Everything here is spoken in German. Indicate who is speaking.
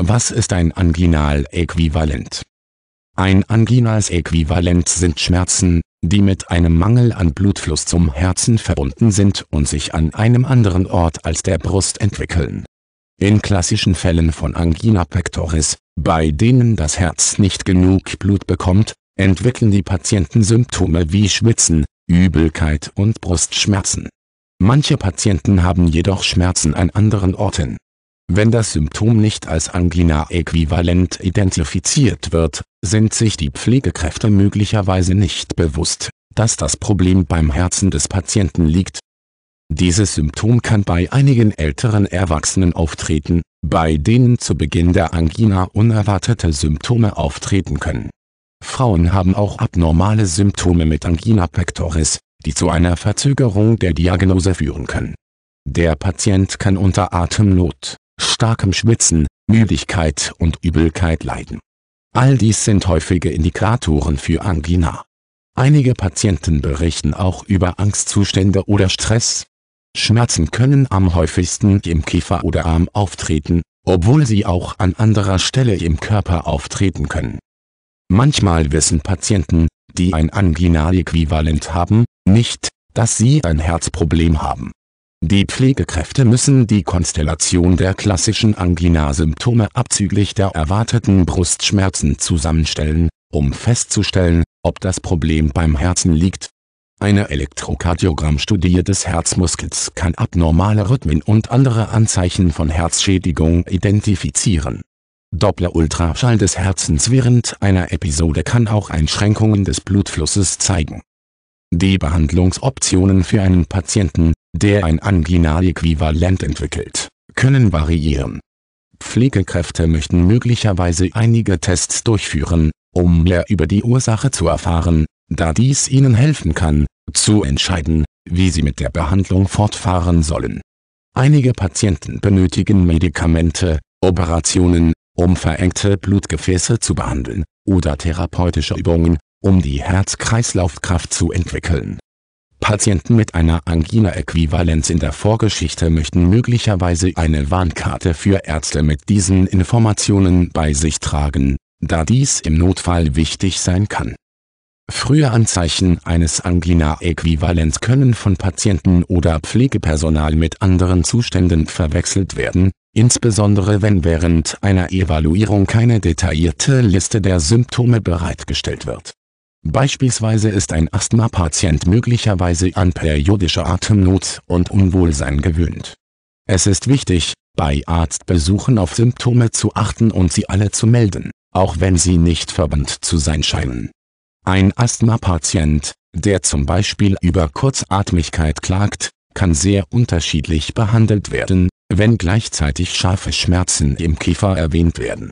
Speaker 1: Was ist ein Anginal-Äquivalent? Ein Anginals-Äquivalent sind Schmerzen, die mit einem Mangel an Blutfluss zum Herzen verbunden sind und sich an einem anderen Ort als der Brust entwickeln. In klassischen Fällen von Angina pectoris, bei denen das Herz nicht genug Blut bekommt, entwickeln die Patienten Symptome wie Schwitzen, Übelkeit und Brustschmerzen. Manche Patienten haben jedoch Schmerzen an anderen Orten wenn das Symptom nicht als Angina-äquivalent identifiziert wird, sind sich die Pflegekräfte möglicherweise nicht bewusst, dass das Problem beim Herzen des Patienten liegt. Dieses Symptom kann bei einigen älteren Erwachsenen auftreten, bei denen zu Beginn der Angina unerwartete Symptome auftreten können. Frauen haben auch abnormale Symptome mit Angina pectoris, die zu einer Verzögerung der Diagnose führen können. Der Patient kann unter Atemnot, starkem Schwitzen, Müdigkeit und Übelkeit leiden. All dies sind häufige Indikatoren für Angina. Einige Patienten berichten auch über Angstzustände oder Stress. Schmerzen können am häufigsten im Kiefer oder Arm auftreten, obwohl sie auch an anderer Stelle im Körper auftreten können. Manchmal wissen Patienten, die ein Angina-Äquivalent haben, nicht, dass sie ein Herzproblem haben. Die Pflegekräfte müssen die Konstellation der klassischen Angina-Symptome abzüglich der erwarteten Brustschmerzen zusammenstellen, um festzustellen, ob das Problem beim Herzen liegt. Eine Elektrokardiogrammstudie des Herzmuskels kann abnormale Rhythmen und andere Anzeichen von Herzschädigung identifizieren. Doppler-Ultraschall des Herzens während einer Episode kann auch Einschränkungen des Blutflusses zeigen. Die Behandlungsoptionen für einen Patienten, der ein Angina-Äquivalent entwickelt, können variieren. Pflegekräfte möchten möglicherweise einige Tests durchführen, um mehr über die Ursache zu erfahren, da dies ihnen helfen kann, zu entscheiden, wie sie mit der Behandlung fortfahren sollen. Einige Patienten benötigen Medikamente, Operationen, um verengte Blutgefäße zu behandeln, oder therapeutische Übungen, um die herz kreislaufkraft zu entwickeln. Patienten mit einer Angina-Äquivalenz in der Vorgeschichte möchten möglicherweise eine Warnkarte für Ärzte mit diesen Informationen bei sich tragen, da dies im Notfall wichtig sein kann. Frühe Anzeichen eines Angina-Äquivalenz können von Patienten oder Pflegepersonal mit anderen Zuständen verwechselt werden, insbesondere wenn während einer Evaluierung keine detaillierte Liste der Symptome bereitgestellt wird Beispielsweise ist ein Asthma-Patient möglicherweise an periodische Atemnot und Unwohlsein gewöhnt. Es ist wichtig, bei Arztbesuchen auf Symptome zu achten und sie alle zu melden, auch wenn sie nicht verbannt zu sein scheinen. Ein Asthma-Patient, der zum Beispiel über Kurzatmigkeit klagt, kann sehr unterschiedlich behandelt werden, wenn gleichzeitig scharfe Schmerzen im Kiefer erwähnt werden